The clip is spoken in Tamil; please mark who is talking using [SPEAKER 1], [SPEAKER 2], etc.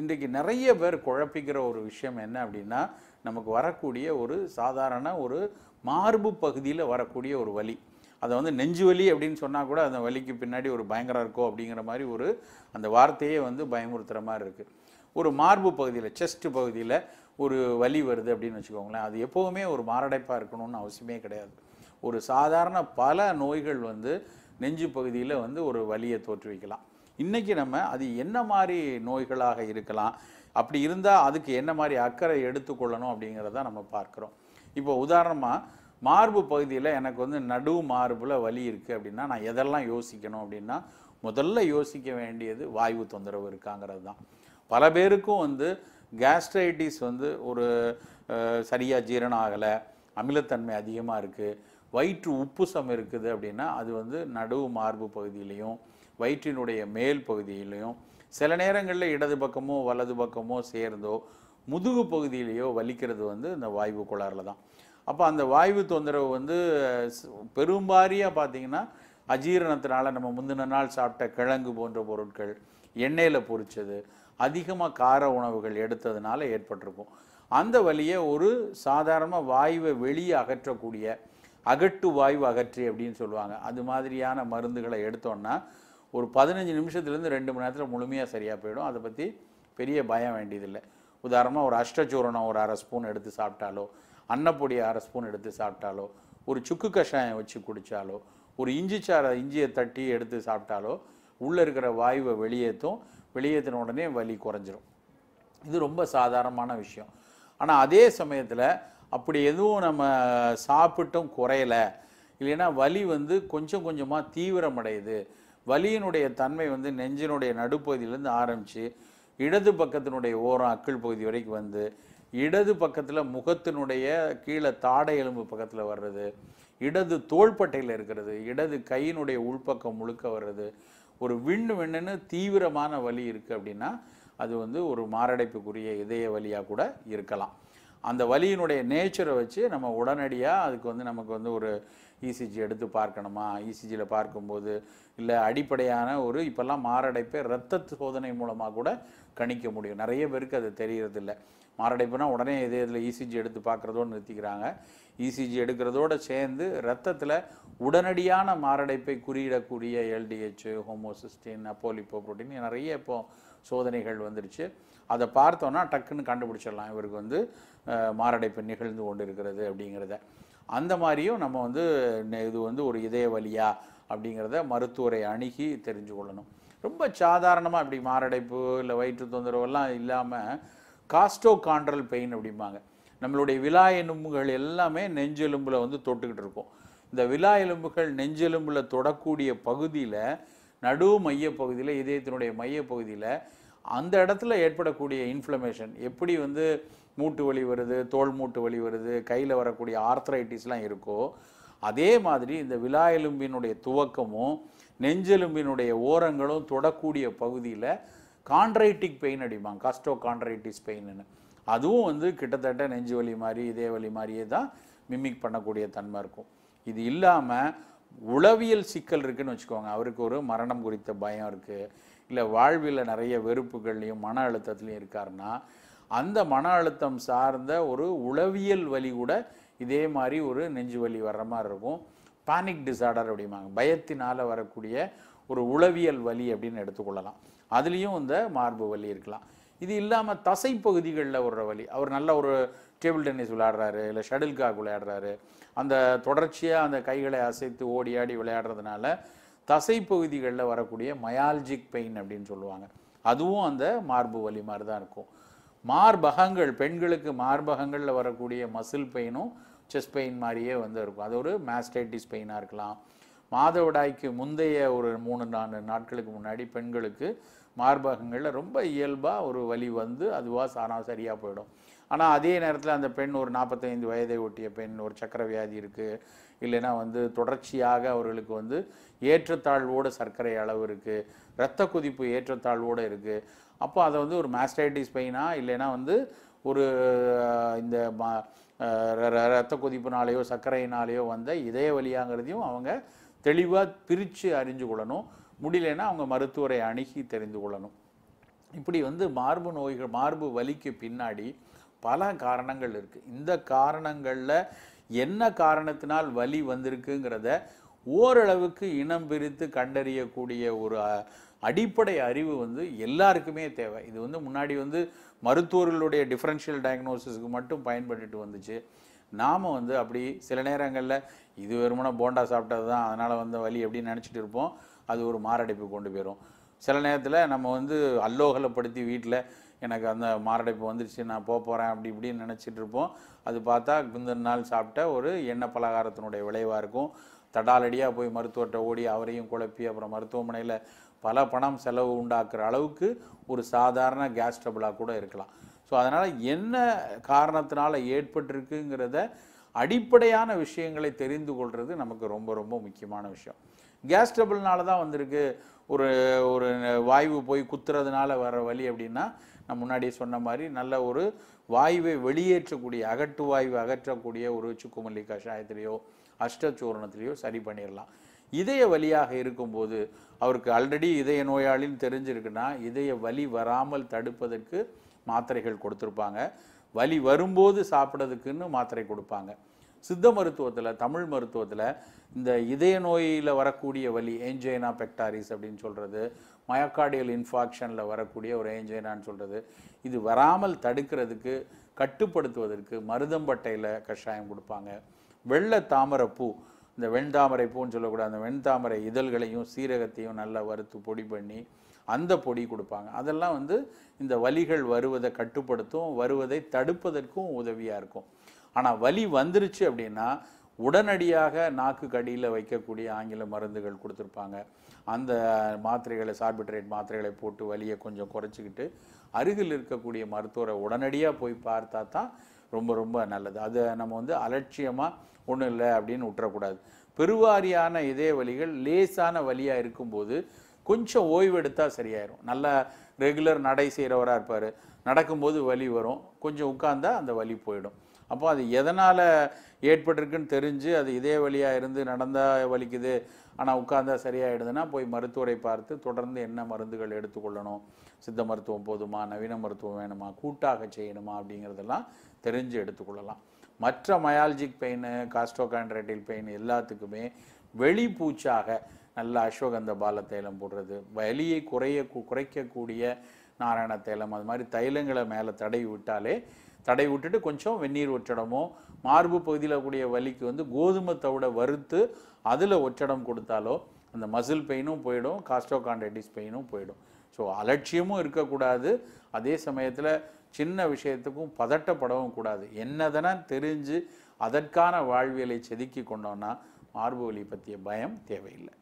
[SPEAKER 1] இன்றைக்கு நிறைய பேர் குழப்பிக்கிற ஒரு விஷயம் என்ன அப்படின்னா நமக்கு வரக்கூடிய ஒரு சாதாரண ஒரு மார்பு பகுதியில் வரக்கூடிய ஒரு வலி அதை வந்து நெஞ்சு வலி அப்படின்னு சொன்னால் கூட அந்த வலிக்கு பின்னாடி ஒரு பயங்கரம் இருக்கோ அப்படிங்கிற மாதிரி ஒரு அந்த வார்த்தையே வந்து பயமுறுத்துகிற மாதிரி இருக்குது ஒரு மார்பு பகுதியில் செஸ்ட் பகுதியில் ஒரு வலி வருது அப்படின்னு வச்சுக்கோங்களேன் அது எப்போவுமே ஒரு மாரடைப்பாக இருக்கணும்னு அவசியமே கிடையாது ஒரு சாதாரண பல நோய்கள் வந்து நெஞ்சு பகுதியில் வந்து ஒரு வலியை தோற்றுவிக்கலாம் இன்றைக்கி நம்ம அது என்ன மாதிரி நோய்களாக இருக்கலாம் அப்படி இருந்தால் அதுக்கு என்ன மாதிரி அக்கறை எடுத்துக்கொள்ளணும் அப்படிங்கிறத நம்ம பார்க்குறோம் இப்போ உதாரணமாக மார்பு பகுதியில் எனக்கு வந்து நடு மார்பில் வலி இருக்குது அப்படின்னா நான் எதெல்லாம் யோசிக்கணும் அப்படின்னா முதல்ல யோசிக்க வேண்டியது வாய்வு தொந்தரவு இருக்காங்கிறது தான் பல பேருக்கும் வந்து கேஸ்ட்ரைட்டிஸ் வந்து ஒரு சரியாக ஜீரணம் ஆகலை அமிலத்தன்மை அதிகமாக இருக்குது வயிற்று உப்புசம் இருக்குது அப்படின்னா அது வந்து நடுவு மார்பு பகுதியிலையும் வயிற்றினுடைய மேல் பகுதியிலையும் சில நேரங்களில் இடது பக்கமோ வலது பக்கமோ சேர்ந்தோ முதுகு பகுதியிலேயோ வலிக்கிறது வந்து இந்த வாய்வு குளாரில் தான் அப்போ அந்த வாய்வு தொந்தரவு வந்து பெரும்பாரியாக பார்த்திங்கன்னா அஜீரணத்தினால நம்ம முந்தின நாள் சாப்பிட்ட கிழங்கு போன்ற பொருட்கள் எண்ணெயில் பொரிச்சது அதிகமாக கார உணவுகள் எடுத்ததுனால ஏற்பட்டிருக்கும் அந்த வழியை ஒரு சாதாரண வாயுவை வெளியே அகற்றக்கூடிய அகட்டு வாயு அகற்றி அப்படின்னு சொல்லுவாங்க அது மாதிரியான மருந்துகளை எடுத்தோன்னா ஒரு பதினஞ்சு நிமிஷத்துலேருந்து ரெண்டு மணி நேரத்தில் முழுமையாக சரியாக போயிடும் அதை பற்றி பெரிய பயம் வேண்டியதில்லை உதாரணமாக ஒரு அஷ்டச்சூரணம் ஒரு அரை ஸ்பூன் எடுத்து சாப்பிட்டாலோ அன்னப்பொடி அரை ஸ்பூன் எடுத்து சாப்பிட்டாலோ ஒரு சுக்கு கஷாயம் வச்சு குடித்தாலோ ஒரு இஞ்சி சாரை இஞ்சியை தட்டி எடுத்து சாப்பிட்டாலோ உள்ளே இருக்கிற வாயுவை வெளியேற்றும் வெளியேற்றின உடனே வலி குறைஞ்சிரும் இது ரொம்ப சாதாரணமான விஷயம் ஆனால் அதே சமயத்தில் அப்படி எதுவும் நம்ம சாப்பிட்டும் குறையலை இல்லைன்னா வலி வந்து கொஞ்சம் கொஞ்சமாக தீவிரமடையுது வலியினுடைய தன்மை வந்து நெஞ்சினுடைய நடுப்பகுதியிலேருந்து ஆரம்பித்து இடது பக்கத்தினுடைய ஓரம் அக்கிள் பகுதி வரைக்கும் வந்து இடது பக்கத்தில் முகத்தினுடைய கீழே தாடை எலும்பு பக்கத்தில் வர்றது இடது தோள்பட்டையில் இருக்கிறது இடது கையினுடைய உள்பக்கம் முழுக்க வர்றது ஒரு விண்ணு விண்ணுன்னு தீவிரமான வலி இருக்குது அப்படின்னா அது வந்து ஒரு மாரடைப்புக்குரிய இதய வலியாக கூட இருக்கலாம் அந்த வலியினுடைய நேச்சரை வச்சு நம்ம உடனடியாக அதுக்கு வந்து நமக்கு வந்து ஒரு இசிஜி e எடுத்து பார்க்கணுமா இசிஜியில் e பார்க்கும்போது இல்லை அடிப்படையான ஒரு இப்போல்லாம் மாரடைப்பை ரத்த சோதனை மூலமாக கூட கணிக்க முடியும் நிறைய பேருக்கு அது தெரிகிறதில்ல மாரடைப்புனா உடனே இதே இதில் இசிஜி e எடுத்து பார்க்குறதோடு நிறுத்திக்கிறாங்க இசிஜி எடுக்கிறதோடு சேர்ந்து ரத்தத்தில் உடனடியான மாரடைப்பை குறியிடக்கூடிய எல்டிஹெச் ஹோமோசிஸ்டின் அப்போலிப்போ புரோட்டீன் நிறைய இப்போது சோதனைகள் வந்துருச்சு அதை பார்த்தோன்னா டக்குன்னு கண்டுபிடிச்சிடலாம் இவருக்கு வந்து மாரடைப்பு நிகழ்ந்து கொண்டு இருக்கிறது அப்படிங்கிறத அந்த மாதிரியும் நம்ம வந்து இது வந்து ஒரு இதய வழியா அப்படிங்கிறத மருத்துவரை அணுகி தெரிஞ்சு கொள்ளணும் ரொம்ப சாதாரணமாக இப்படி மாரடைப்பு இல்லை வயிற்று தொந்தரவெல்லாம் இல்லாமல் காஸ்டோ காண்ட்ரல் பெயின் அப்படிம்பாங்க நம்மளுடைய விழா எலும்புகள் எல்லாமே நெஞ்செலும்பில் வந்து தொட்டுக்கிட்டு இருக்கும் இந்த விழா எலும்புகள் நெஞ்செலும்பில் தொடக்கூடிய பகுதியில் நடு மையப்பகுதியில் பகுதியில் இதயத்தினுடைய மையப்பகுதியில் பகுதியில் அந்த இடத்துல ஏற்படக்கூடிய இன்ஃப்ளமேஷன் எப்படி வந்து மூட்டு வலி வருது தோல் மூட்டு வலி வருது கையில் வரக்கூடிய ஆர்த்ரைட்டிஸ்லாம் இருக்கோ அதே மாதிரி இந்த விழா எலும்பினுடைய துவக்கமும் நெஞ்செலும்பினுடைய ஓரங்களும் தொடக்கூடிய பகுதியில் கான்ட்ரைட்டிக் பெயின் அடிப்பாங்க காஸ்டோ கான்ட்ரைட்டிஸ் பெயின்னு அதுவும் வந்து கிட்டத்தட்ட நெஞ்சு வலி மாதிரி இதே வலி மாதிரியே தான் மிமிக் பண்ணக்கூடிய தன்மை இருக்கும் இது இல்லாமல் உளவியல் சிக்கல் இருக்குதுன்னு வச்சுக்கோங்க அவருக்கு ஒரு மரணம் குறித்த பயம் இருக்குது இல்லை வாழ்வில் நிறைய வெறுப்புகள்லையும் மன அழுத்தத்துலையும் இருக்காருன்னா அந்த மன அழுத்தம் சார்ந்த ஒரு உளவியல் வலி கூட இதே மாதிரி ஒரு நெஞ்சு வலி வர்ற மாதிரி இருக்கும் பானிக் டிசார்டர் அப்படிம்பாங்க பயத்தினால் வரக்கூடிய ஒரு உளவியல் வலி அப்படின்னு எடுத்துக்கொள்ளலாம் அதுலேயும் இந்த மார்பு வலி இருக்கலாம் இது இல்லாமல் தசை பகுதிகளில் ஒரு வலி அவர் நல்ல ஒரு டேபிள் டென்னிஸ் விளையாடுறாரு இல்லை ஷடில் காக் விளையாடுறாரு அந்த தொடர்ச்சியாக அந்த கைகளை அசைத்து ஓடி ஆடி விளையாடுறதுனால தசை பகுதிகளில் வரக்கூடிய மயால்ஜிக் பெயின் அப்படின்னு சொல்லுவாங்க அதுவும் அந்த மார்பு வலி மாதிரி தான் இருக்கும் மார்பகங்கள் பெண்களுக்கு மார்பகங்களில் வரக்கூடிய மசில் பெயினும் செஸ்ட் பெயின் மாதிரியே வந்து இருக்கும் அது ஒரு மேஸ்டைட்டிஸ் பெயினாக இருக்கலாம் மாதவிடாய்க்கு முந்தைய ஒரு மூணு நாலு நாட்களுக்கு முன்னாடி பெண்களுக்கு மார்பகங்களில் ரொம்ப இயல்பாக ஒரு வலி வந்து அதுவாக சாரா சரியாக போயிடும் ஆனால் அதே நேரத்தில் அந்த பெண் ஒரு நாற்பத்தைந்து வயதை ஒட்டிய பெண் ஒரு சக்கர வியாதி இருக்குது இல்லைன்னா வந்து தொடர்ச்சியாக அவர்களுக்கு வந்து ஏற்றத்தாழ்வோடு சர்க்கரை அளவு இருக்குது இரத்த குதிப்பு ஏற்றத்தாழ்வோடு இருக்குது அப்போ அதை வந்து ஒரு மாஸ்டைட்டிஸ் பெயினா இல்லைன்னா வந்து ஒரு இந்த இரத்த கொதிப்புனாலேயோ சர்க்கரையினாலேயோ வந்த இதய வழியாங்கிறதையும் அவங்க தெளிவாக பிரித்து அறிஞ்சு கொள்ளணும் முடியலன்னா அவங்க மருத்துவரை அணுகி தெரிந்து கொள்ளணும் இப்படி வந்து மார்பு நோய்கள் மார்பு வலிக்கு பின்னாடி பல காரணங்கள் இருக்குது இந்த காரணங்களில் என்ன காரணத்தினால் வலி வந்திருக்குங்கிறத ஓரளவுக்கு இனம் பிரித்து கண்டறியக்கூடிய ஒரு அடிப்படை அறிவு வந்து எல்லாருக்குமே தேவை இது வந்து முன்னாடி வந்து மருத்துவர்களுடைய டிஃப்ரென்ஷியல் டயக்னோசிஸ்க்கு மட்டும் பயன்பட்டுட்டு வந்துச்சு நாம் வந்து அப்படி சில நேரங்களில் இது வருமான போண்டா சாப்பிட்டது தான் அதனால் வந்த வலி அப்படின்னு நினச்சிட்டு இருப்போம் அது ஒரு மாரடைப்பு கொண்டு போயிடும் சில நேரத்தில் நம்ம வந்து அல்லோகலப்படுத்தி வீட்டில் எனக்கு அந்த மாரடைப்பு வந்துருச்சு நான் போக போகிறேன் அப்படி இப்படின்னு நினச்சிட்டு இருப்போம் அது பார்த்தா முந்தின நாள் சாப்பிட்ட ஒரு எண்ணெய் பலகாரத்தினுடைய விளைவாக இருக்கும் தடாலடியாக போய் மருத்துவர்கிட்ட ஓடி அவரையும் குழப்பி அப்புறம் மருத்துவமனையில் பல பணம் செலவு உண்டாக்குற அளவுக்கு ஒரு சாதாரண கேஸ் ட்ரபிளாக கூட இருக்கலாம் ஸோ அதனால் என்ன காரணத்தினால ஏற்பட்டிருக்குங்கிறத அடிப்படையான விஷயங்களை தெரிந்து கொள்வது நமக்கு ரொம்ப ரொம்ப முக்கியமான விஷயம் கேஸ் ட்ரபிள்னால தான் வந்திருக்கு ஒரு ஒரு வாய்வு போய் குத்துறதுனால வர வழி அப்படின்னா முன்னாடியே சொன்ன மாதிரி நல்ல ஒரு வாயுவை வெளியேற்றக்கூடிய அகட்டு வாயு அகற்றக்கூடிய ஒரு சுக்குமல்லி கஷாயத்திலேயோ அஷ்டச்சூரணத்திலேயோ சரி பண்ணிடலாம் இதய வலியாக இருக்கும்போது அவருக்கு ஆல்ரெடி இதய நோயாளின்னு தெரிஞ்சிருக்குன்னா இதய வலி வராமல் தடுப்பதற்கு மாத்திரைகள் கொடுத்துருப்பாங்க வலி வரும்போது சாப்பிட்றதுக்குன்னு மாத்திரை கொடுப்பாங்க சித்த மருத்துவத்தில் தமிழ் மருத்துவத்தில் இந்த இதய நோயில் வரக்கூடிய வலி ஏஞ்சைனா பெக்டாரிஸ் அப்படின்னு சொல்கிறது மயக்கார்டியல் இன்ஃபாக்ஷனில் வரக்கூடிய ஒரு ஏஞ்சைனான்னு சொல்கிறது இது வராமல் தடுக்கிறதுக்கு கட்டுப்படுத்துவதற்கு மருதம்பட்டையில் கஷாயம் கொடுப்பாங்க வெள்ளை தாமரைப்பூ இந்த வெண்தாமரை பூன்னு சொல்லக்கூடாது அந்த வெண்தாமரை இதழ்களையும் சீரகத்தையும் நல்லா வறுத்து பொடி பண்ணி அந்த பொடி கொடுப்பாங்க அதெல்லாம் வந்து இந்த வலிகள் வருவதை கட்டுப்படுத்தும் வருவதை தடுப்பதற்கும் உதவியாக இருக்கும் ஆனால் வலி வந்துருச்சு அப்படின்னா உடனடியாக நாக்கு கடியில் வைக்கக்கூடிய ஆங்கில மருந்துகள் கொடுத்துருப்பாங்க அந்த மாத்திரைகளை சார்பிட்ரேட் மாத்திரைகளை போட்டு வலியை கொஞ்சம் குறைச்சிக்கிட்டு அருகில் இருக்கக்கூடிய மருத்துவரை உடனடியாக போய் பார்த்தா தான் ரொம்ப ரொம்ப நல்லது அதை நம்ம வந்து அலட்சியமாக ஒன்றும் இல்லை அப்படின்னு விட்டுறக்கூடாது பெருவாரியான இதய வலிகள் லேசான வலியாக இருக்கும்போது கொஞ்சம் ஓய்வெடுத்தால் சரியாயிரும் சரியாயிடும் நல்லா ரெகுலர் நடை செய்கிறவராக இருப்பார் நடக்கும்போது வலி வரும் கொஞ்சம் உட்காந்தா அந்த வலி போயிடும் அப்போ அது எதனால் ஏற்பட்டிருக்குன்னு தெரிஞ்சு அது இதே வழியாக இருந்து நடந்தால் வலிக்குது ஆனால் உட்காந்தா சரியாயிடுதுன்னா போய் மருத்துவரை பார்த்து தொடர்ந்து என்ன மருந்துகள் எடுத்துக்கொள்ளணும் சித்த மருத்துவம் போதுமா நவீன மருத்துவம் வேணுமா கூட்டாக செய்யணுமா அப்படிங்கிறதெல்லாம் தெரிஞ்சு எடுத்துக்கொள்ளலாம் மற்ற மயாலஜிக் பெயின் காஸ்ட்ரோகான்ட்ரைட்டில் பெயின் எல்லாத்துக்குமே வெளி பூச்சாக நல்ல அஸ்வகந்த பால தைலம் போடுறது வலியை குறைய குறைக்கக்கூடிய நாராயண தைலம் அது மாதிரி தைலங்களை மேலே தடவி விட்டாலே தடை விட்டுட்டு கொஞ்சம் வெந்நீர் ஒற்றடமோ மார்பு பகுதியில் கூடிய வலிக்கு வந்து கோதுமை தவிட வறுத்து அதில் ஒற்றடம் கொடுத்தாலோ அந்த மசில் பெயினும் போயிடும் காஸ்டோகாண்டைட்டிஸ் பெயினும் போயிடும் ஸோ அலட்சியமும் இருக்கக்கூடாது அதே சமயத்தில் சின்ன விஷயத்துக்கும் பதட்டப்படவும் கூடாது என்னதான தெரிஞ்சு அதற்கான வாழ்வியலை செதுக்கி கொண்டோன்னா மார்பு வலி பற்றிய பயம் தேவையில்லை